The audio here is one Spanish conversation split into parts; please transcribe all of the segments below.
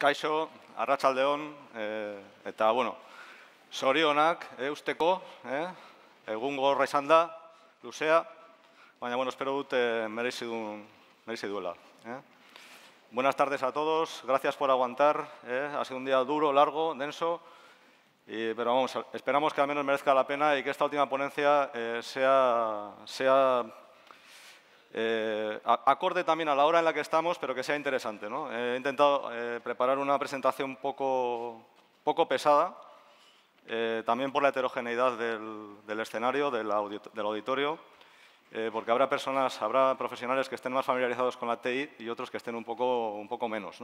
Kaixo, arratsaldeon eh, eta, bueno, Sorio eusteko, eh, eh egun gorra izan da, luzea, bueno, espero dut eh, merezi, duela. Eh. Buenas tardes a todos, gracias por aguantar, ha sido un día duro, largo, denso, pero vamos, esperamos que al menos merezca la pena y que esta última ponencia sea, sea eh, acorde también a la hora en la que estamos, pero que sea interesante. He intentado eh, preparar una presentación poco, pesada, eh, también por la heterogeneidad del, escenario, del, auditorio, porque habrá personas, habrá profesionales que estén más familiarizados con la TI y otros que estén un poco, menos.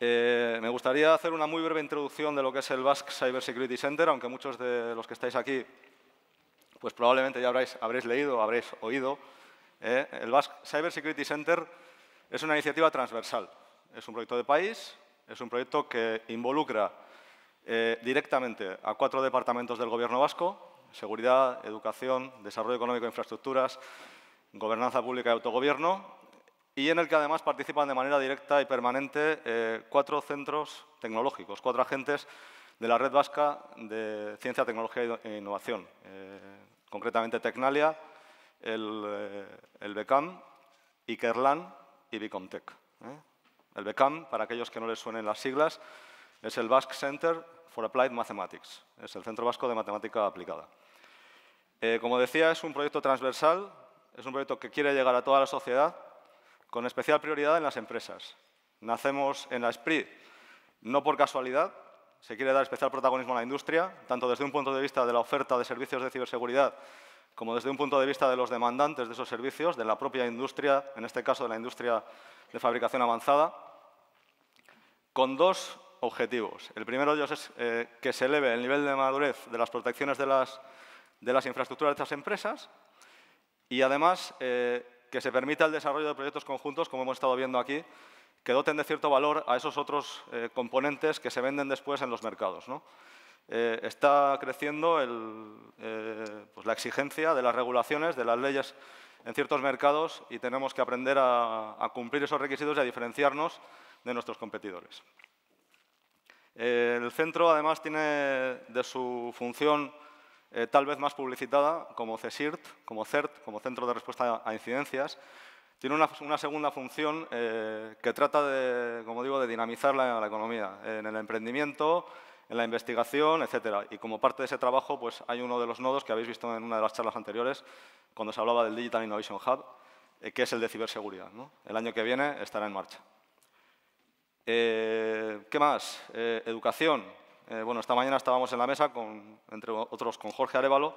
me gustaría hacer una muy breve introducción de lo que es el Basque Cyber Security Center, aunque muchos de los que estáis aquí pues probablemente ya habréis, habréis leído, habréis oído, eh, el Basque Cyber Security Center es una iniciativa transversal. Es un proyecto de país, es un proyecto que involucra eh, directamente a cuatro departamentos del Gobierno vasco, Seguridad, Educación, Desarrollo Económico e Infraestructuras, Gobernanza Pública y Autogobierno, y en el que además participan de manera directa y permanente eh, cuatro centros tecnológicos, cuatro agentes de la Red Vasca de Ciencia, Tecnología e Innovación, concretamente Tecnalia, el, eh, BECAM, Ikerlan y Bicomtech. ¿eh? El BECAM, para aquellos que no les suenen las siglas, es el Basque Center for Applied Mathematics, es el Centro Vasco de Matemática Aplicada. Eh, como decía, es un proyecto transversal, es un proyecto que quiere llegar a toda la sociedad, con especial prioridad en las empresas. Nacemos en la SPRI no por casualidad, se quiere dar especial protagonismo a la industria, tanto desde un punto de vista de la oferta de servicios de ciberseguridad como desde un punto de vista de los demandantes de esos servicios, de la propia industria, en este caso de la industria de fabricación avanzada, con dos objetivos. El primero de ellos es eh, que se eleve el nivel de madurez de las protecciones de las, infraestructuras de estas empresas y además eh, que se permita el desarrollo de proyectos conjuntos, como hemos estado viendo aquí, que doten de cierto valor a esos otros eh, componentes que se venden después en los mercados. Eh, está creciendo eh, pues, la exigencia de las regulaciones, de las leyes en ciertos mercados y tenemos que aprender a, cumplir esos requisitos y a diferenciarnos de nuestros competidores. el centro además tiene de su función eh, tal vez más publicitada como CESIRT, como CERT, como Centro de Respuesta a Incidencias, tiene una, segunda función que trata de, como digo, de dinamizar la economía. En el emprendimiento, en la investigación, etcétera. Y como parte de ese trabajo, pues hay uno de los nodos que habéis visto en una de las charlas anteriores, cuando se hablaba del Digital Innovation Hub, eh, que es el de ciberseguridad. El año que viene estará en marcha. Eh, ¿Qué más? Eh, educación. bueno, esta mañana estábamos en la mesa, con, entre otros, con Jorge Arevalo.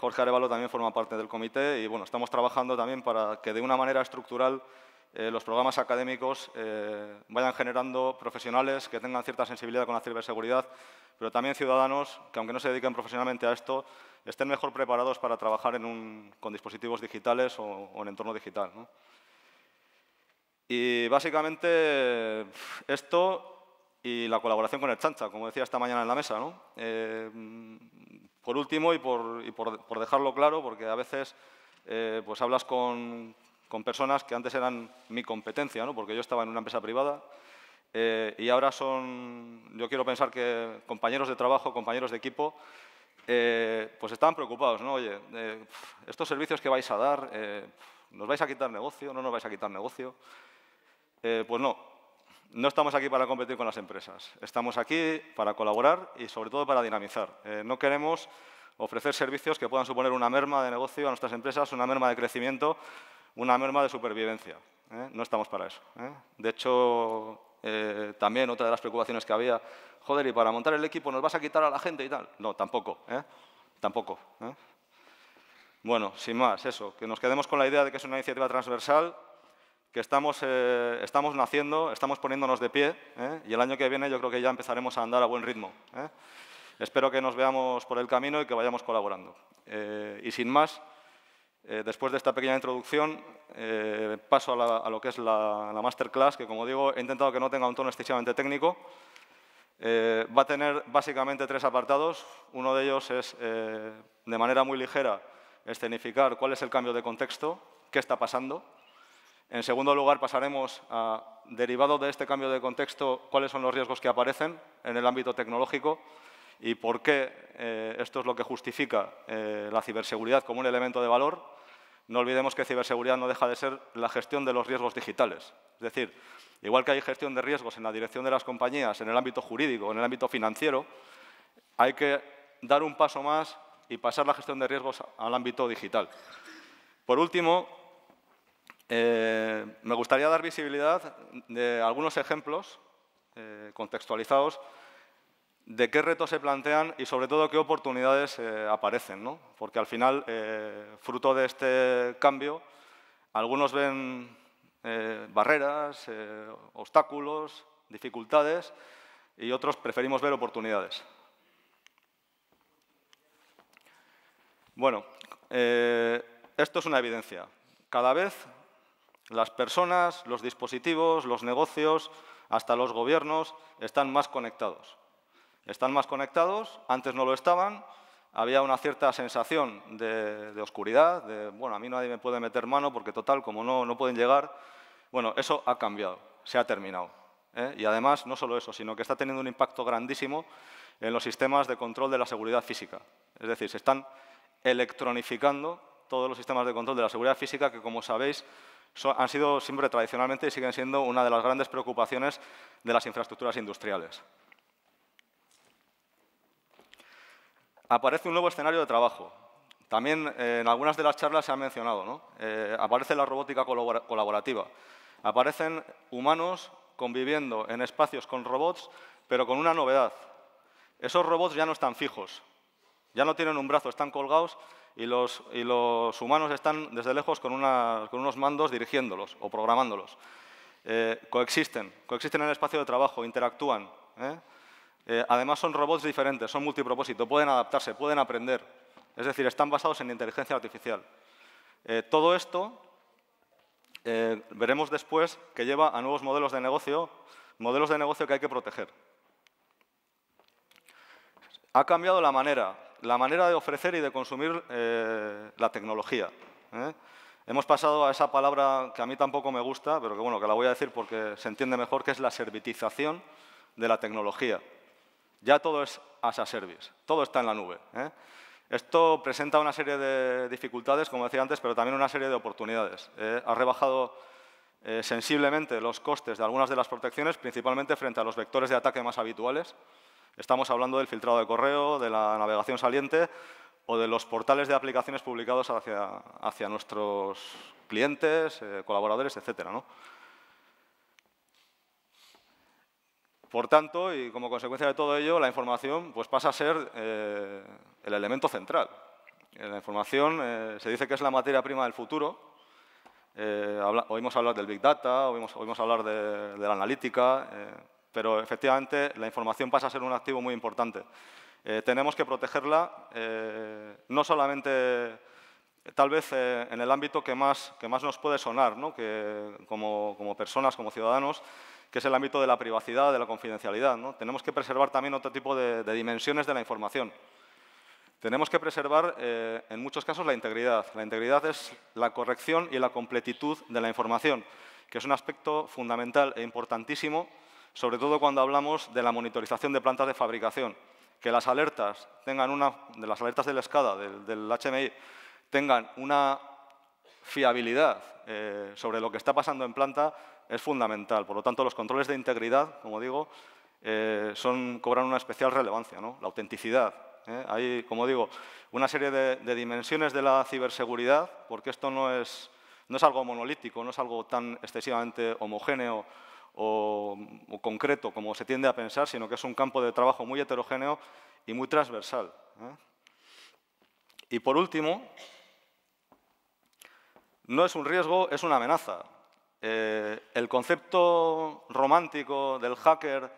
Jorge Arevalo también forma parte del comité y bueno, estamos trabajando también para que de una manera estructural eh, los programas académicos eh, vayan generando profesionales que tengan cierta sensibilidad con la ciberseguridad, pero también ciudadanos que, aunque no se dediquen profesionalmente a esto, estén mejor preparados para trabajar con dispositivos digitales o, en entorno digital. Y básicamente esto y la colaboración con el Chancha, como decía esta mañana en la mesa. Eh, por último, y, por, por, dejarlo claro, porque a veces pues hablas con, con personas que antes eran mi competencia, ¿no? porque yo estaba en una empresa privada eh, y ahora son, yo quiero pensar que compañeros de trabajo, compañeros de equipo, eh, pues estaban preocupados, ¿no? Oye, eh, estos servicios que vais a dar, ¿nos vais a quitar negocio? ¿No nos vais a quitar negocio? pues no, no estamos aquí para competir con las empresas, estamos aquí para colaborar y sobre todo para dinamizar. no queremos ofrecer servicios que puedan suponer una merma de negocio a nuestras empresas, una merma de crecimiento una merma de supervivencia. ¿eh? No estamos para eso. ¿eh? De hecho, eh, también otra de las preocupaciones que había, joder, y para montar el equipo nos vas a quitar a la gente y tal. No, tampoco, tampoco. Bueno, sin más, eso, que nos quedemos con la idea de que es una iniciativa transversal, que estamos, estamos naciendo, estamos poniéndonos de pie, y el año que viene yo creo que ya empezaremos a andar a buen ritmo. Espero que nos veamos por el camino y que vayamos colaborando. y sin más, eh, después de esta pequeña introducción, eh, paso a, lo que es la, masterclass, que como digo, he intentado que no tenga un tono excesivamente técnico. Eh, va a tener básicamente tres apartados. Uno de ellos es, de manera muy ligera, escenificar cuál es el cambio de contexto, qué está pasando. En segundo lugar, pasaremos a, derivado de este cambio de contexto, cuáles son los riesgos que aparecen en el ámbito tecnológico y por qué eh, esto es lo que justifica eh, la ciberseguridad como un elemento de valor, no olvidemos que ciberseguridad no deja de ser la gestión de los riesgos digitales. Es decir, igual que hay gestión de riesgos en la dirección de las compañías, en el ámbito jurídico, en el ámbito financiero, hay que dar un paso más y pasar la gestión de riesgos al ámbito digital. Por último, eh, me gustaría dar visibilidad de algunos ejemplos contextualizados de qué retos se plantean y sobre todo qué oportunidades eh, aparecen, ¿no? porque al final, eh, fruto de este cambio, algunos ven eh, barreras, obstáculos, dificultades y otros preferimos ver oportunidades. Bueno, esto es una evidencia. Cada vez las personas, los dispositivos, los negocios, hasta los gobiernos están más conectados. Están más conectados, antes no lo estaban, había una cierta sensación de, oscuridad, de, bueno, a mí nadie me puede meter mano porque total, como no, no pueden llegar, bueno, eso ha cambiado, se ha terminado. ¿eh? Y además, no solo eso, sino que está teniendo un impacto grandísimo en los sistemas de control de la seguridad física. Es decir, se están electronificando todos los sistemas de control de la seguridad física que, como sabéis, han sido siempre tradicionalmente y siguen siendo una de las grandes preocupaciones de las infraestructuras industriales. aparece un nuevo escenario de trabajo. También eh, en algunas de las charlas se ha mencionado, eh, aparece la robótica colaborativa. Aparecen humanos conviviendo en espacios con robots, pero con una novedad. Esos robots ya no están fijos, ya no tienen un brazo, están colgados y los, humanos están desde lejos con, unos mandos dirigiéndolos o programándolos. Eh, coexisten, coexisten en el espacio de trabajo, interactúan. Eh, además son robots diferentes, son multipropósito, pueden adaptarse, pueden aprender. Es decir, están basados en inteligencia artificial. Eh, todo esto eh, veremos después que lleva a nuevos modelos de negocio, modelos de negocio que hay que proteger. Ha cambiado la manera, la manera de ofrecer y de consumir la tecnología. Hemos pasado a esa palabra que a mí tampoco me gusta, pero que bueno, que la voy a decir porque se entiende mejor, que es la servitización de la tecnología ya todo es as a service, todo está en la nube. ¿eh? Esto presenta una serie de dificultades, como decía antes, pero también una serie de oportunidades. Eh, ha rebajado eh, sensiblemente los costes de algunas de las protecciones, principalmente frente a los vectores de ataque más habituales. Estamos hablando del filtrado de correo, de la navegación saliente o de los portales de aplicaciones publicados hacia, hacia nuestros clientes, colaboradores, etcétera. Por tanto, y como consecuencia de todo ello, la información pues, pasa a ser eh, el elemento central. La información eh, se dice que es la materia prima del futuro. Eh, oímos hablar del Big Data, oímos, hablar de, la analítica, pero efectivamente la información pasa a ser un activo muy importante. tenemos que protegerla no solamente tal vez en el ámbito que más, que más nos puede sonar, ¿no? que como, personas, como ciudadanos, que es el ámbito de la privacidad, de la confidencialidad. ¿no? Tenemos que preservar también otro tipo de, dimensiones de la información. Tenemos que preservar, eh, en muchos casos, la integridad. La integridad es la corrección y la completitud de la información, que es un aspecto fundamental e importantísimo, sobre todo cuando hablamos de la monitorización de plantas de fabricación. Que las alertas tengan una, de las alertas del la del, del HMI, tengan una fiabilidad eh, sobre lo que está pasando en planta es fundamental. Por lo tanto, los controles de integridad, como digo, eh, son, cobran una especial relevancia, ¿no? la autenticidad. ¿eh? Hay, como digo, una serie de, dimensiones de la ciberseguridad, porque esto no es, no es algo monolítico, no es algo tan excesivamente homogéneo o, concreto como se tiende a pensar, sino que es un campo de trabajo muy heterogéneo y muy transversal. ¿eh? Y por último, no es un riesgo, es una amenaza. Eh, el concepto romántico del hacker,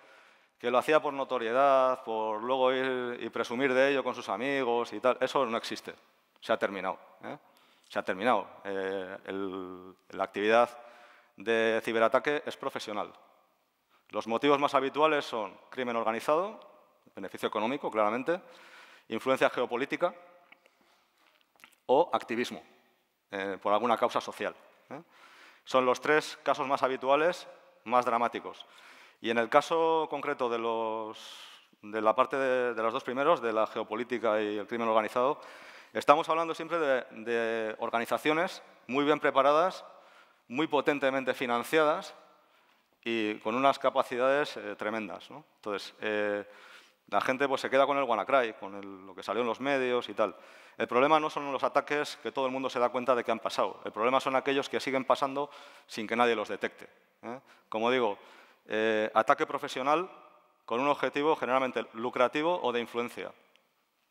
que lo hacía por notoriedad, por luego ir y presumir de ello con sus amigos y tal, eso no existe. Se ha terminado. ¿eh? Se ha terminado. Eh, la actividad de ciberataque es profesional. Los motivos más habituales son crimen organizado, beneficio económico, claramente, influencia geopolítica o activismo por alguna causa social. Son los tres casos más habituales, más dramáticos. Y en el caso concreto de, los, la parte de, los dos primeros, de la geopolítica y el crimen organizado, estamos hablando siempre de, organizaciones muy bien preparadas, muy potentemente financiadas y con unas capacidades eh, tremendas. Entonces, eh, la gente pues, se queda con el WannaCry, con lo que salió en los medios y tal. El problema no son los ataques que todo el mundo se da cuenta de que han pasado. El problema son aquellos que siguen pasando sin que nadie los detecte. ¿eh? Como digo, eh, ataque profesional con un objetivo generalmente lucrativo o de influencia.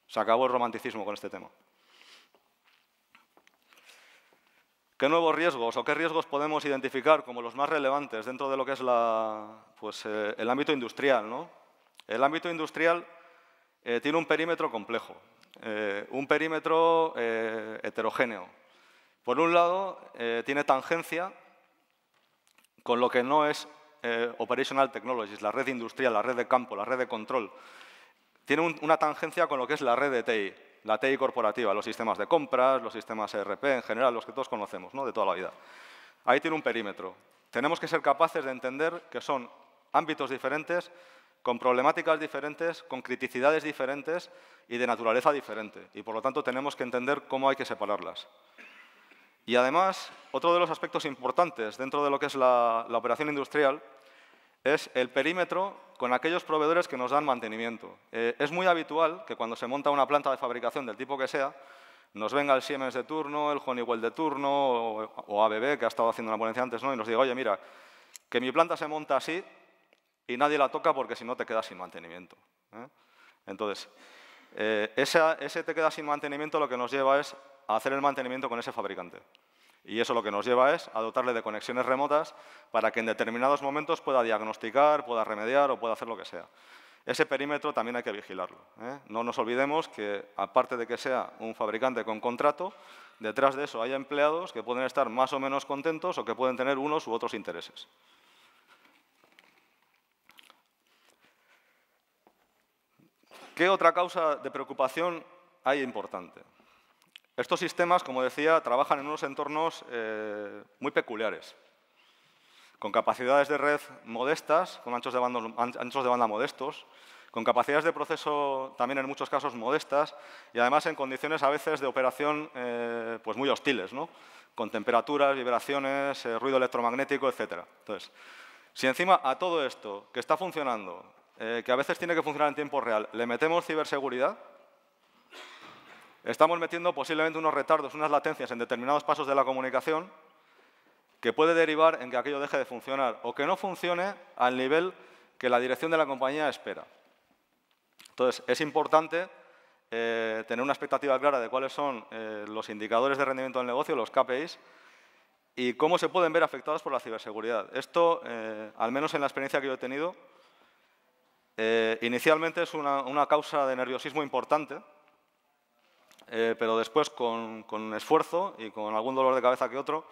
Se acabó el romanticismo con este tema. ¿Qué nuevos riesgos o qué riesgos podemos identificar como los más relevantes dentro de lo que es pues, eh, el ámbito industrial? ¿no? El ámbito industrial eh, tiene un perímetro complejo, eh, un perímetro eh, heterogéneo. Por un lado, tiene tangencia con lo que no es Operational Technologies, la red industrial, la red de campo, la red de control. Tiene una tangencia con lo que es la red de TI, la TI corporativa, los sistemas de compras, los sistemas ERP en general, los que todos conocemos ¿no? de toda la vida. Ahí tiene un perímetro. Tenemos que ser capaces de entender que son ámbitos diferentes con problemáticas diferentes, con criticidades diferentes y de naturaleza diferente. Y por lo tanto tenemos que entender cómo hay que separarlas. Y además, otro de los aspectos importantes dentro de lo que es la, operación industrial es el perímetro con aquellos proveedores que nos dan mantenimiento. Eh, es muy habitual que cuando se monta una planta de fabricación del tipo que sea, nos venga el Siemens de turno, el Honeywell de turno o, o ABB, que ha estado haciendo una ponencia antes, ¿no? y nos diga, oye, mira, que mi planta se monta así, y nadie la toca porque si no te quedas sin mantenimiento. ¿eh? Entonces, eh, ese, te queda sin mantenimiento lo que nos lleva es a hacer el mantenimiento con ese fabricante. Y eso lo que nos lleva es a dotarle de conexiones remotas para que en determinados momentos pueda diagnosticar, pueda remediar o pueda hacer lo que sea. Ese perímetro también hay que vigilarlo. ¿eh? No nos olvidemos que, aparte de que sea un fabricante con contrato, detrás de eso hay empleados que pueden estar más o menos contentos o que pueden tener unos u otros intereses. ¿Qué otra causa de preocupación hay importante? Estos sistemas, como decía, trabajan en unos entornos eh, muy peculiares, con capacidades de red modestas, con anchos de, banda modestos, con capacidades de proceso también en muchos casos modestas y además en condiciones a veces de operación eh, pues muy hostiles, ¿no? con temperaturas, vibraciones, eh, ruido electromagnético, etcétera. Entonces, si encima a todo esto que está funcionando eh, que a veces tiene que funcionar en tiempo real. Le metemos ciberseguridad, estamos metiendo posiblemente unos retardos, unas latencias en determinados pasos de la comunicación que puede derivar en que aquello deje de funcionar o que no funcione al nivel que la dirección de la compañía espera. Entonces, es importante eh, tener una expectativa clara de cuáles son eh, los indicadores de rendimiento del negocio, los KPIs, y cómo se pueden ver afectados por la ciberseguridad. Esto, al menos en la experiencia que yo he tenido, eh, inicialmente es una, causa de nerviosismo importante, eh, pero después con, con, esfuerzo y con algún dolor de cabeza que otro,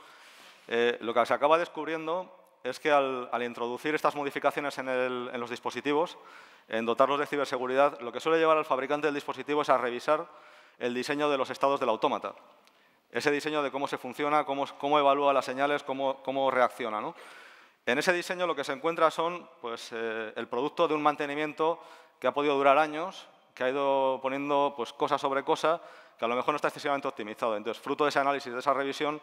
eh, lo que se acaba descubriendo es que al, introducir estas modificaciones en, los dispositivos, en dotarlos de ciberseguridad, lo que suele llevar al fabricante del dispositivo es a revisar el diseño de los estados del autómata. Ese diseño de cómo se funciona, cómo, evalúa las señales, cómo, cómo reacciona. ¿no? En ese diseño lo que se encuentra son pues, eh, el producto de un mantenimiento que ha podido durar años, que ha ido poniendo pues, cosa sobre cosa, que a lo mejor no está excesivamente optimizado. Entonces, fruto de ese análisis, de esa revisión,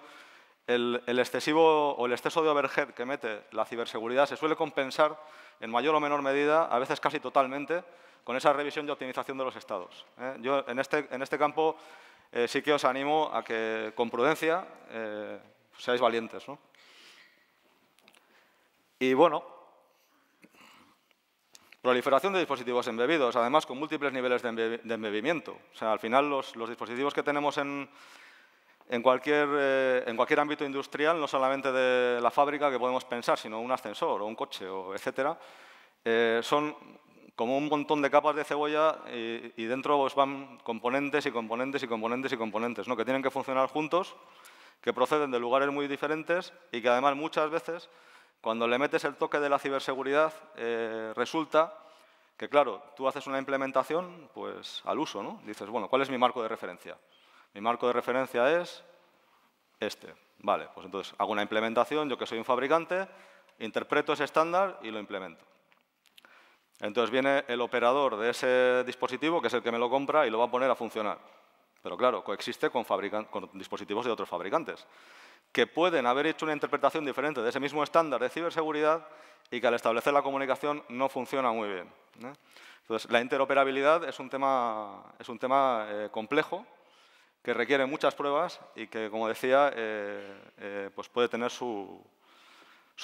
el, excesivo o el exceso de overhead que mete la ciberseguridad se suele compensar en mayor o menor medida, a veces casi totalmente, con esa revisión y optimización de los estados. ¿eh? Yo en este, en este campo eh, sí que os animo a que con prudencia seáis valientes. ¿no? Y bueno, proliferación de dispositivos embebidos, además con múltiples niveles de, embebimiento. O sea, al final los, dispositivos que tenemos eh, en, cualquier, ámbito industrial, no solamente de la fábrica que podemos pensar, sino un ascensor o un coche, o etcétera, eh, son como un montón de capas de cebolla y, dentro pues, van componentes y componentes y componentes y componentes, ¿no? que tienen que funcionar juntos, que proceden de lugares muy diferentes y que además muchas veces cuando le metes el toque de la ciberseguridad, eh, resulta que, claro, tú haces una implementación pues, al uso, ¿no? Dices, bueno, ¿cuál es mi marco de referencia? Mi marco de referencia es este. Vale, pues entonces hago una implementación, yo que soy un fabricante, interpreto ese estándar y lo implemento. Entonces viene el operador de ese dispositivo, que es el que me lo compra, y lo va a poner a funcionar. Pero claro, coexiste con dispositivos de otros fabricantes que pueden haber hecho una interpretación diferente de ese mismo estándar de ciberseguridad y que al establecer la comunicación no funciona muy bien. ¿eh? Entonces, la interoperabilidad es un tema, es un tema eh, complejo que requiere muchas pruebas y que, como decía, eh, pues puede tener su,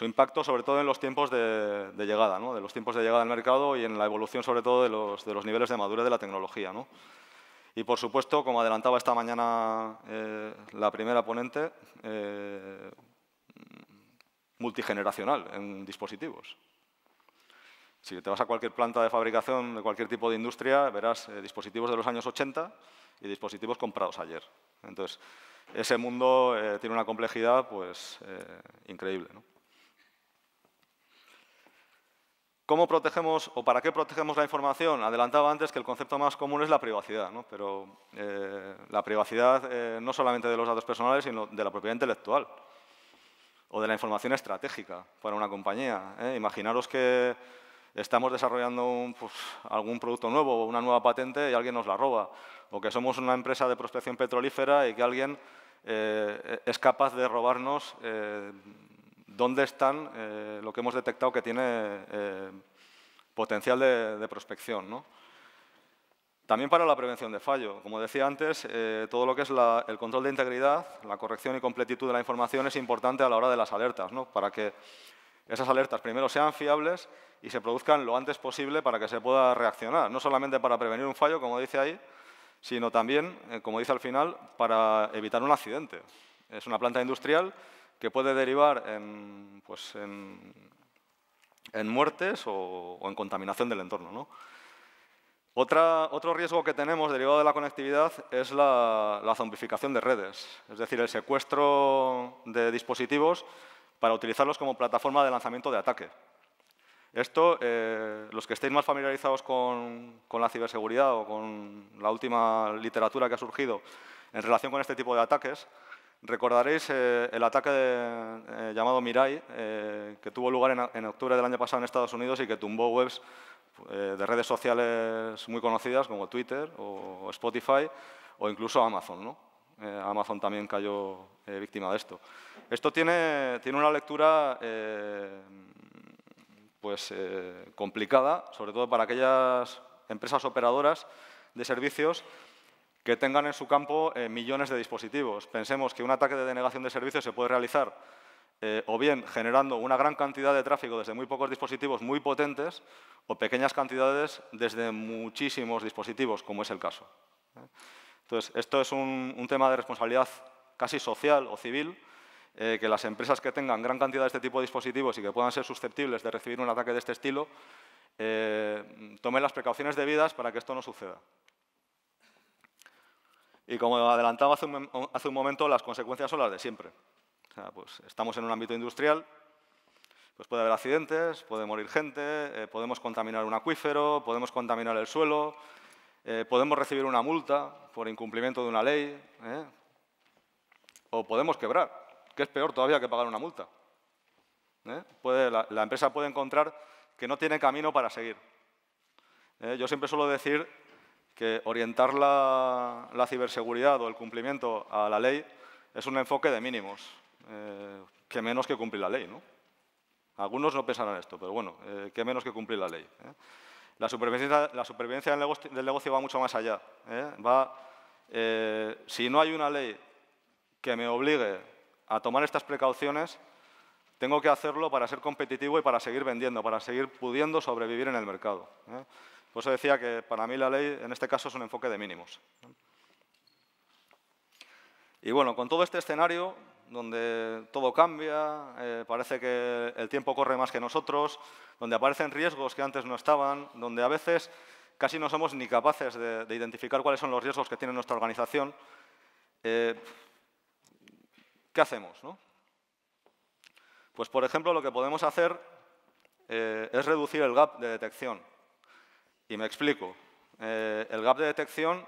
impacto, sobre todo en los tiempos de, llegada, de los tiempos de llegada al mercado y en la evolución, sobre todo, de los, niveles de madurez de la tecnología. Y por supuesto, como adelantaba esta mañana eh, la primera ponente, eh, multigeneracional en dispositivos. Si te vas a cualquier planta de fabricación de cualquier tipo de industria, verás eh, dispositivos de los años 80 y dispositivos comprados ayer. Entonces, ese mundo tiene una complejidad pues, increíble. ¿Cómo protegemos o para qué protegemos la información? Adelantaba antes que el concepto más común es la privacidad, pero eh, la privacidad eh, no solamente de los datos personales, sino de la propiedad intelectual o de la información estratégica para una compañía. ¿eh? Imaginaros que estamos desarrollando pues, algún producto nuevo o una nueva patente y alguien nos la roba, o que somos una empresa de prospección petrolífera y que alguien es capaz de robarnos dónde están eh, lo que hemos detectado que tiene eh, potencial de, prospección. También para la prevención de fallo. Como decía antes, eh, todo lo que es el control de integridad, la corrección y completitud de la información es importante a la hora de las alertas, ¿no? para que esas alertas primero sean fiables y se produzcan lo antes posible para que se pueda reaccionar, no solamente para prevenir un fallo, como dice ahí, sino también, como dice al final, para evitar un accidente. Es una planta industrial que puede derivar en, pues, muertes o, en contaminación del entorno. Otra, otro riesgo que tenemos derivado de la conectividad es la, la, zombificación de redes, es decir, el secuestro de dispositivos para utilizarlos como plataforma de lanzamiento de ataque. Esto, eh, los que estéis más familiarizados con la ciberseguridad o con la última literatura que ha surgido en relación con este tipo de ataques, Recordaréis eh, el ataque eh, llamado Mirai, eh, que tuvo lugar en, octubre del año pasado en Estados Unidos y que tumbó webs de redes sociales muy conocidas como Twitter o, Spotify o incluso Amazon. Amazon también cayó víctima de esto. Esto tiene, tiene una lectura pues, complicada, sobre todo para aquellas empresas operadoras de servicios que tengan en su campo eh, millones de dispositivos. Pensemos que un ataque de denegación de servicios se puede realizar eh, o bien generando una gran cantidad de tráfico desde muy pocos dispositivos muy potentes o pequeñas cantidades desde muchísimos dispositivos, como es el caso. Entonces, esto es un, tema de responsabilidad casi social o civil, eh, que las empresas que tengan gran cantidad de este tipo de dispositivos y que puedan ser susceptibles de recibir un ataque de este estilo, tomen las precauciones debidas para que esto no suceda. Y como adelantaba hace un, momento, las consecuencias son las de siempre. Pues, estamos en un ámbito industrial, pues puede haber accidentes, puede morir gente, eh, podemos contaminar un acuífero, podemos contaminar el suelo, eh, podemos recibir una multa por incumplimiento de una ley, ¿eh? o podemos quebrar, que es peor todavía que pagar una multa. la, empresa puede encontrar que no tiene camino para seguir. yo siempre suelo decir que orientar la, ciberseguridad o el cumplimiento a la ley es un enfoque de mínimos, eh, que menos que cumplir la ley. ¿no? Algunos no pensarán esto, pero bueno, eh, que menos que cumplir la ley. ¿eh? La supervivencia, la supervivencia del, negocio, del, negocio, va mucho más allá. Va, si no hay una ley que me obligue a tomar estas precauciones, tengo que hacerlo para ser competitivo y para seguir vendiendo, para seguir pudiendo sobrevivir en el mercado. Por eso decía que para mí la ley en este caso es un enfoque de mínimos. Y bueno, con todo este escenario, donde todo cambia, eh, parece que el tiempo corre más que nosotros, donde aparecen riesgos que antes no estaban, donde a veces casi no somos ni capaces de, identificar cuáles son los riesgos que tiene nuestra organización, eh, ¿qué hacemos? Pues, por ejemplo, lo que podemos hacer eh, es reducir el gap de detección. Y me explico. Eh, el gap de detección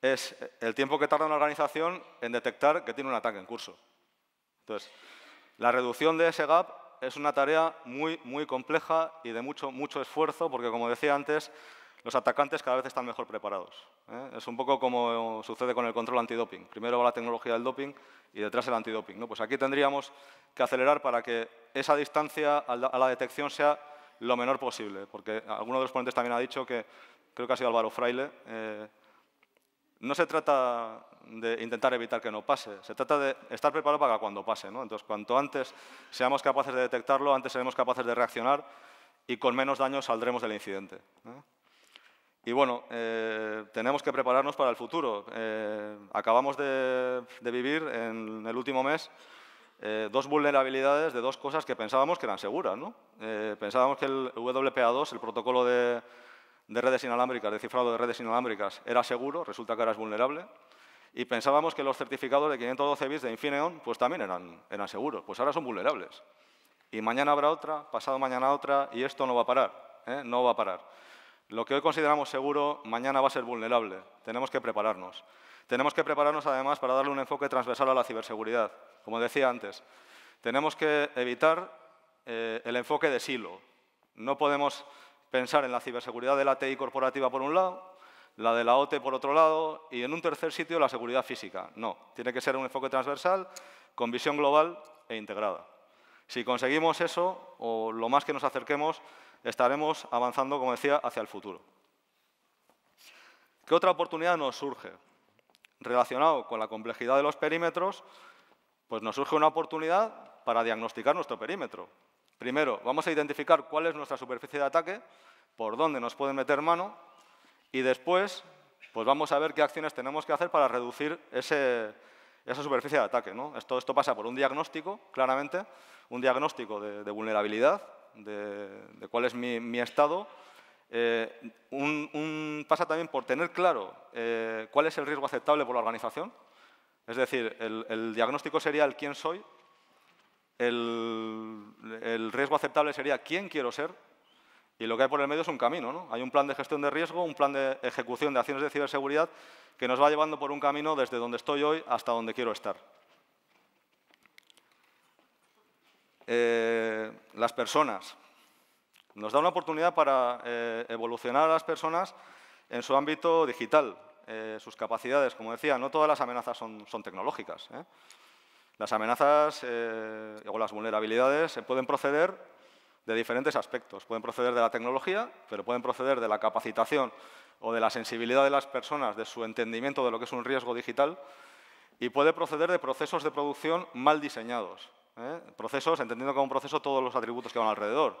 es el tiempo que tarda una organización en detectar que tiene un ataque en curso. Entonces, la reducción de ese gap es una tarea muy, muy compleja y de mucho, mucho esfuerzo, porque como decía antes, los atacantes cada vez están mejor preparados. ¿eh? Es un poco como sucede con el control antidoping. Primero va la tecnología del doping y detrás el antidoping. ¿no? Pues aquí tendríamos que acelerar para que esa distancia a la detección sea lo menor posible, porque alguno de los ponentes también ha dicho que, creo que ha sido Álvaro Fraile, eh, no se trata de intentar evitar que no pase, se trata de estar preparado para cuando pase. Entonces, cuanto antes seamos capaces de detectarlo, antes seremos capaces de reaccionar y con menos daño saldremos del incidente. Y bueno, eh, tenemos que prepararnos para el futuro. Eh, acabamos de, vivir en el último mes eh, dos vulnerabilidades de dos cosas que pensábamos que eran seguras. Eh, pensábamos que el WPA2, el protocolo de, redes inalámbricas, de cifrado de redes inalámbricas, era seguro, resulta que ahora es vulnerable. Y pensábamos que los certificados de 512 bits de Infineon pues también eran, eran seguros, pues ahora son vulnerables. Y mañana habrá otra, pasado mañana otra, y esto no va a parar, ¿eh? no va a parar. Lo que hoy consideramos seguro, mañana va a ser vulnerable. Tenemos que prepararnos. Tenemos que prepararnos además para darle un enfoque transversal a la ciberseguridad. Como decía antes, tenemos que evitar eh, el enfoque de silo. No podemos pensar en la ciberseguridad de la TI corporativa por un lado, la de la OT por otro lado y en un tercer sitio la seguridad física. No, tiene que ser un enfoque transversal con visión global e integrada. Si conseguimos eso, o lo más que nos acerquemos, estaremos avanzando, como decía, hacia el futuro. ¿Qué otra oportunidad nos surge? relacionado con la complejidad de los perímetros, pues nos surge una oportunidad para diagnosticar nuestro perímetro. Primero, vamos a identificar cuál es nuestra superficie de ataque, por dónde nos pueden meter mano, y después pues vamos a ver qué acciones tenemos que hacer para reducir esa superficie de ataque. ¿no? Esto, esto, pasa por un diagnóstico, claramente, un diagnóstico de, vulnerabilidad, de, cuál es mi estado, eh, un, pasa también por tener claro eh, cuál es el riesgo aceptable por la organización. Es decir, el, diagnóstico sería el quién soy, el, riesgo aceptable sería quién quiero ser y lo que hay por el medio es un camino. Hay un plan de gestión de riesgo, un plan de ejecución de acciones de ciberseguridad que nos va llevando por un camino desde donde estoy hoy hasta donde quiero estar. Eh, las personas. Nos da una oportunidad para eh, evolucionar a las personas en su ámbito digital, eh, sus capacidades. Como decía, no todas las amenazas son, tecnológicas. ¿eh? Las amenazas o las vulnerabilidades pueden proceder de diferentes aspectos. Pueden proceder de la tecnología, pero pueden proceder de la capacitación o de la sensibilidad de las personas, de su entendimiento de lo que es un riesgo digital, y puede proceder de procesos de producción mal diseñados. Procesos, entendiendo como un proceso todos los atributos que van alrededor.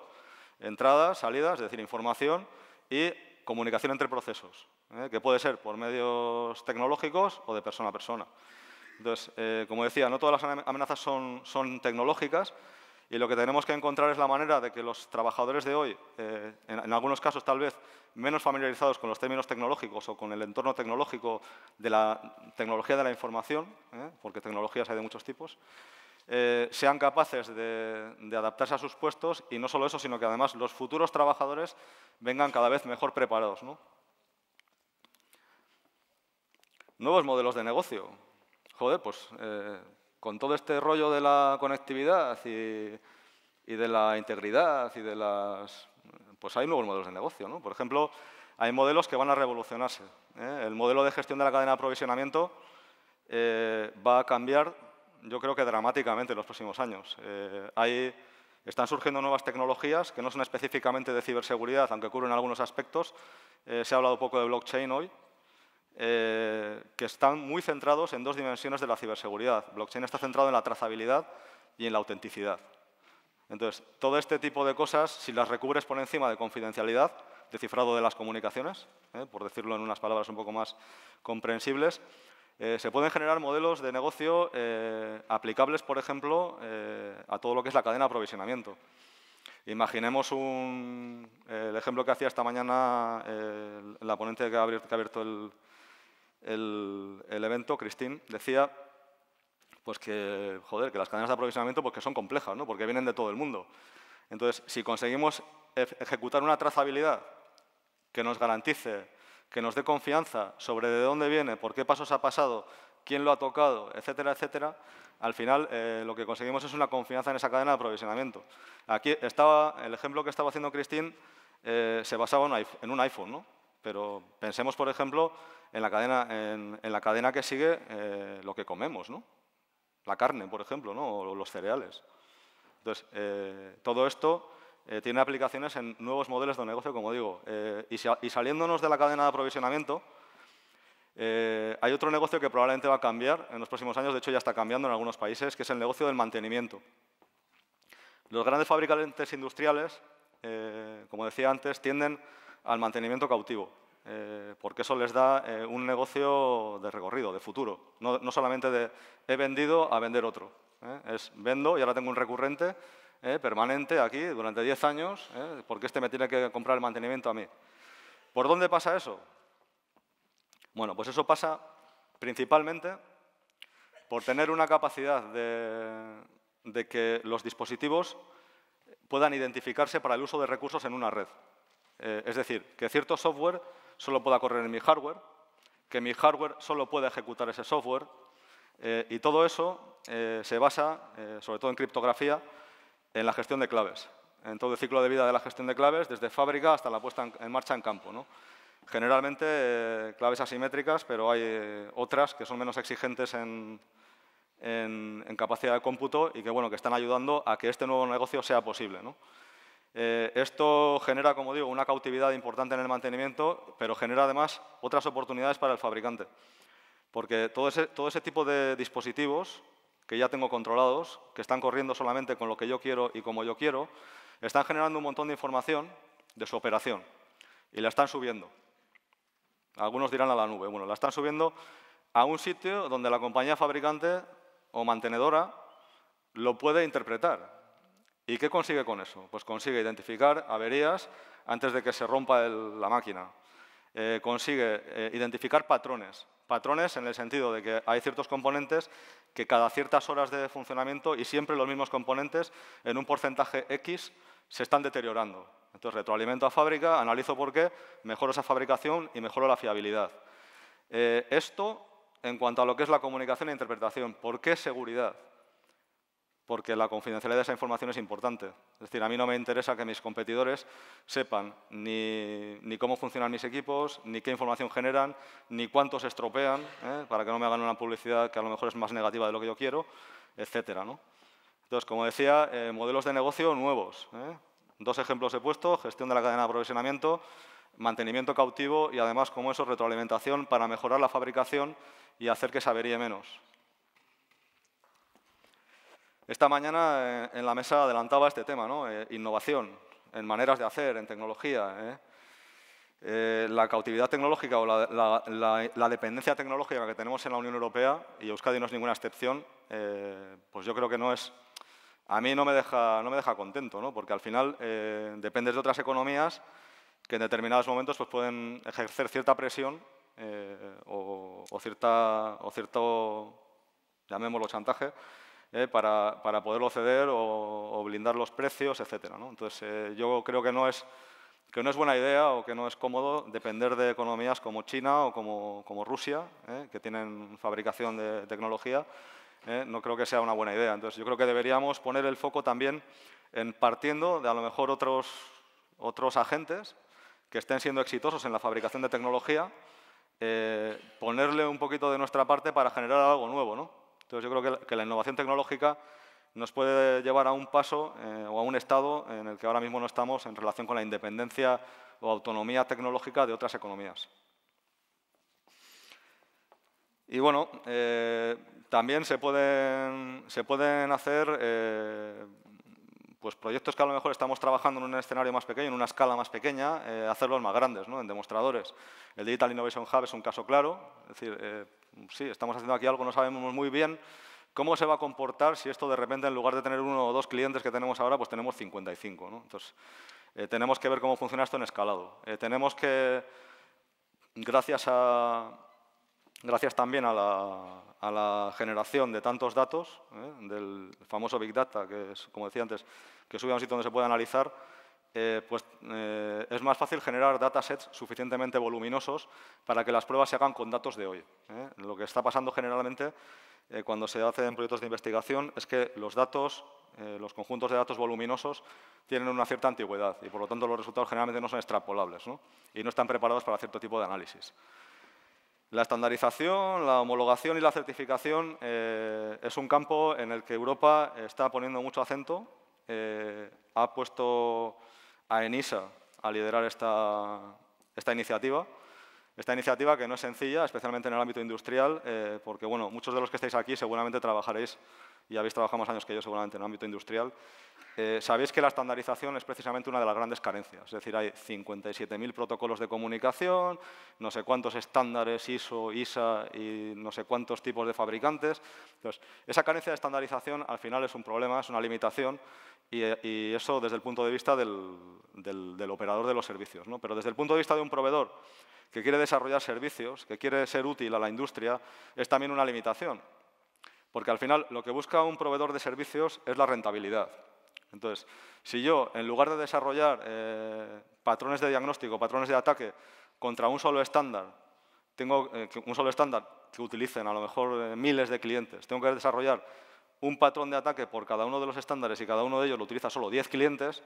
Entradas, salidas, es decir, información y comunicación entre procesos, ¿eh? que puede ser por medios tecnológicos o de persona a persona. Entonces, eh, como decía, no todas las amenazas son, tecnológicas y lo que tenemos que encontrar es la manera de que los trabajadores de hoy, eh, en, algunos casos tal vez menos familiarizados con los términos tecnológicos o con el entorno tecnológico de la tecnología de la información, porque tecnologías hay de muchos tipos, eh, sean capaces de, adaptarse a sus puestos y no solo eso, sino que además los futuros trabajadores vengan cada vez mejor preparados. Nuevos modelos de negocio. Joder, pues eh, con todo este rollo de la conectividad y, de la integridad y de las... Pues hay nuevos modelos de negocio, Por ejemplo, hay modelos que van a revolucionarse. ¿eh? El modelo de gestión de la cadena de aprovisionamiento va a cambiar yo creo que dramáticamente en los próximos años. Eh, están surgiendo nuevas tecnologías que no son específicamente de ciberseguridad, aunque cubren algunos aspectos. Eh, se ha hablado poco de blockchain hoy, eh, que están muy centrados en dos dimensiones de la ciberseguridad. Blockchain está centrado en la trazabilidad y en la autenticidad. Entonces, todo este tipo de cosas, si las recubres por encima de confidencialidad, de cifrado de las comunicaciones, eh, por decirlo en unas palabras un poco más comprensibles, eh, se pueden generar modelos de negocio eh, aplicables, por ejemplo, eh, a todo lo que es la cadena de aprovisionamiento. Imaginemos un, el ejemplo que hacía esta mañana la ponente que ha abierto, el, evento, Cristín, decía pues que, joder, que las cadenas de aprovisionamiento pues son complejas, ¿no? porque vienen de todo el mundo. Entonces, si conseguimos ejecutar una trazabilidad que nos garantice que nos dé confianza sobre de dónde viene, por qué pasos ha pasado, quién lo ha tocado, etcétera, etcétera, al final eh, lo que conseguimos es una confianza en esa cadena de aprovisionamiento. Aquí estaba, el ejemplo que estaba haciendo Christine, eh, se basaba en un iPhone, ¿no? pero pensemos, por ejemplo, en la cadena, en, la cadena que sigue eh, lo que comemos, ¿no? la carne, por ejemplo, ¿no? o los cereales. Entonces, todo esto eh, tiene aplicaciones en nuevos modelos de negocio, como digo. Eh, y, saliéndonos de la cadena de aprovisionamiento, eh, hay otro negocio que probablemente va a cambiar en los próximos años, de hecho ya está cambiando en algunos países, que es el negocio del mantenimiento. Los grandes fabricantes industriales, como decía antes, tienden al mantenimiento cautivo, porque eso les da un negocio de recorrido, de futuro, no, no, solamente de he vendido a vender otro. Es vendo y ahora tengo un recurrente eh, permanente aquí durante 10 años, eh, porque este me tiene que comprar el mantenimiento a mí. ¿Por dónde pasa eso? Bueno, pues eso pasa principalmente por tener una capacidad de, que los dispositivos puedan identificarse para el uso de recursos en una red. Eh, es decir, que cierto software solo pueda correr en mi hardware, que mi hardware solo pueda ejecutar ese software, y todo eso se basa, sobre todo en criptografía, en la gestión de claves, en todo el ciclo de vida de la gestión de claves, desde fábrica hasta la puesta en, marcha en campo. Generalmente eh, claves asimétricas, pero hay eh, otras que son menos exigentes en, capacidad de cómputo y que, bueno, que están ayudando a que este nuevo negocio sea posible. Eh, esto genera, como digo, una cautividad importante en el mantenimiento, pero genera además otras oportunidades para el fabricante. Porque todo todo ese tipo de dispositivos que ya tengo controlados, que están corriendo solamente con lo que yo quiero y como yo quiero, están generando un montón de información de su operación y la están subiendo. Algunos dirán a la nube. Bueno, la están subiendo a un sitio donde la compañía fabricante o mantenedora lo puede interpretar. ¿Y qué consigue con eso? Pues consigue identificar averías antes de que se rompa la máquina. Eh, consigue eh, identificar patrones. Patrones en el sentido de que hay ciertos componentes que cada ciertas horas de funcionamiento y siempre los mismos componentes en un porcentaje X se están deteriorando. Entonces retroalimento a fábrica, analizo por qué, mejoro esa fabricación y mejoro la fiabilidad. Eh, esto en cuanto a lo que es la comunicación e interpretación. ¿Por qué seguridad? porque la confidencialidad de esa información es importante. Es decir, a mí no me interesa que mis competidores sepan ni, cómo funcionan mis equipos, ni qué información generan, ni cuántos estropean, ¿eh? para que no me hagan una publicidad que a lo mejor es más negativa de lo que yo quiero, etcétera. Entonces, como decía, eh, modelos de negocio nuevos. ¿eh? Dos ejemplos he puesto, gestión de la cadena de aprovisionamiento, mantenimiento cautivo y además, como eso, retroalimentación para mejorar la fabricación y hacer que se averíe menos. Esta mañana eh, en la mesa adelantaba este tema, ¿no? Eh, innovación en maneras de hacer, en tecnología. ¿eh? la cautividad tecnológica o la, dependencia tecnológica que tenemos en la Unión Europea, y Euskadi no es ninguna excepción, pues yo creo que no es... A mí no me deja, no me deja contento, ¿no? porque al final dependes de otras economías que en determinados momentos pues, pueden ejercer cierta presión o, cierta, o cierto, llamémoslo chantaje, eh, para, poderlo ceder o, blindar los precios, etcétera, Entonces, eh, yo creo que no, es, que no es buena idea o que no es cómodo depender de economías como China o como, Rusia, eh, que tienen fabricación de tecnología. no creo que sea una buena idea. Entonces, yo creo que deberíamos poner el foco también en partiendo de a lo mejor otros, otros agentes que estén siendo exitosos en la fabricación de tecnología, ponerle un poquito de nuestra parte para generar algo nuevo, ¿no? Entonces yo creo que, la innovación tecnológica nos puede llevar a un paso eh, o a un estado en el que ahora mismo no estamos en relación con la independencia o autonomía tecnológica de otras economías. Y bueno, eh, también se pueden, hacer eh, pues proyectos que a lo mejor estamos trabajando en un escenario más pequeño, en una escala más pequeña, hacerlos más grandes, en demostradores. El Digital Innovation Hub es un caso claro, es decir, sí, estamos haciendo aquí algo, no sabemos muy bien cómo se va a comportar si esto de repente, en lugar de tener uno o dos clientes que tenemos ahora, pues tenemos 55. Entonces, eh, tenemos que ver cómo funciona esto en escalado. Eh, tenemos que, gracias, también a la, generación de tantos datos, ¿eh? del famoso Big Data, que es, como decía antes, que sube a un sitio donde se puede analizar, eh, pues, eh, es más fácil generar datasets suficientemente voluminosos para que las pruebas se hagan con datos de hoy. ¿eh? Lo que está pasando generalmente cuando se hacen proyectos de investigación es que los datos, los conjuntos de datos voluminosos, tienen una cierta antigüedad y, por lo tanto, los resultados generalmente no son extrapolables y no están preparados para cierto tipo de análisis. La estandarización, la homologación y la certificación es un campo en el que Europa está poniendo mucho acento, ha puesto a ENISA a liderar esta, esta iniciativa. Esta iniciativa que no es sencilla, especialmente en el ámbito industrial, eh, porque bueno, muchos de los que estáis aquí seguramente trabajaréis y habéis trabajado más años que yo seguramente en el ámbito industrial eh, sabéis que la estandarización es precisamente una de las grandes carencias, es decir, hay 57.000 protocolos de comunicación, no sé cuántos estándares ISO, ISA y no sé cuántos tipos de fabricantes. Entonces, esa carencia de estandarización al final es un problema, es una limitación y, eh, eso desde el punto de vista del, operador de los servicios. Pero desde el punto de vista de un proveedor que quiere desarrollar servicios, que quiere ser útil a la industria, es también una limitación. Porque al final lo que busca un proveedor de servicios es la rentabilidad. Entonces, si yo, en lugar de desarrollar eh, patrones de diagnóstico, patrones de ataque contra un solo estándar, tengo eh, un solo estándar que utilicen a lo mejor eh, miles de clientes, tengo que desarrollar un patrón de ataque por cada uno de los estándares y cada uno de ellos lo utiliza solo 10 clientes,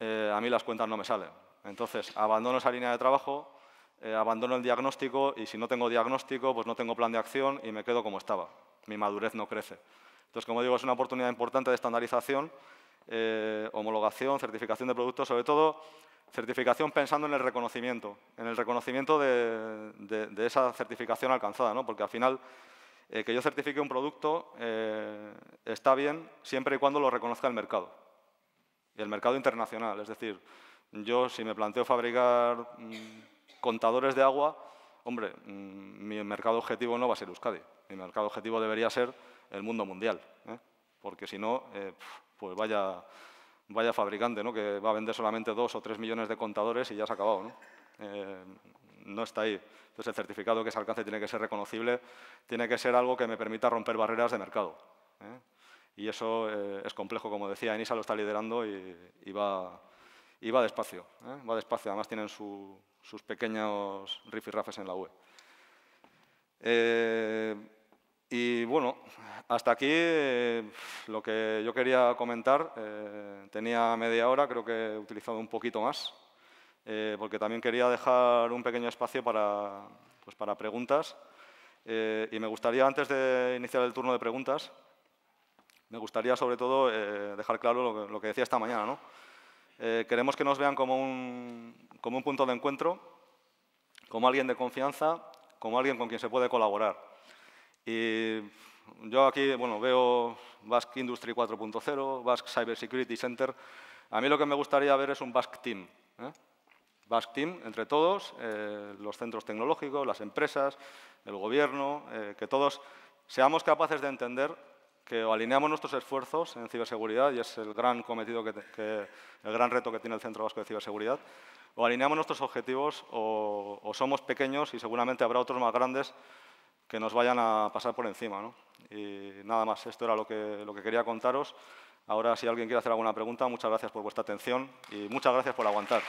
a mí las cuentas no me salen. Entonces, abandono esa línea de trabajo, abandono el diagnóstico y si no tengo diagnóstico, pues no tengo plan de acción y me quedo como estaba. Mi madurez no crece. Entonces, como digo, es una oportunidad importante de estandarización eh, homologación, certificación de productos, sobre todo certificación pensando en el reconocimiento, en el reconocimiento de, esa certificación alcanzada, ¿no? porque al final eh, que yo certifique un producto eh, está bien siempre y cuando lo reconozca el mercado, el mercado internacional, es decir, yo si me planteo fabricar mm, contadores de agua, hombre, mm, mi mercado objetivo no va a ser Euskadi, mi mercado objetivo debería ser el mundo mundial, porque si no, pues vaya, vaya fabricante, ¿no? que va a vender solamente dos o tres millones de contadores y ya se ha acabado. Eh, ¿no? está ahí. Entonces, el certificado que se alcance tiene que ser reconocible, tiene que ser algo que me permita romper barreras de mercado. ¿eh? Y eso eh, es complejo, como decía, Enisa lo está liderando y, va, despacio. Va despacio, además tienen sus pequeños rifirrafes en la UE. Y bueno, hasta aquí eh, lo que yo quería comentar. Eh, tenía media hora, creo que he utilizado un poquito más, eh, porque también quería dejar un pequeño espacio para, pues preguntas. y me gustaría, antes de iniciar el turno de preguntas, me gustaría sobre todo dejar claro lo que, decía esta mañana. ¿no? queremos que nos vean como un, como un punto de encuentro, como alguien de confianza, como alguien con quien se puede colaborar. Y yo aquí bueno, veo Basque Industry 4.0, Basque cybersecurity Center. A mí lo que me gustaría ver es un Basque Team. ¿eh? Basque Team entre todos, eh, los centros tecnológicos, las empresas, el gobierno, eh, que todos seamos capaces de entender que o alineamos nuestros esfuerzos en ciberseguridad, y es el gran cometido, que, el gran reto que tiene el Centro Vasco de Ciberseguridad, o alineamos nuestros objetivos o somos pequeños y seguramente habrá otros más grandes que nos vayan a pasar por encima. ¿no? Y nada más, esto era lo que, lo que quería contaros. Ahora, si alguien quiere hacer alguna pregunta, muchas gracias por vuestra atención y muchas gracias por aguantar.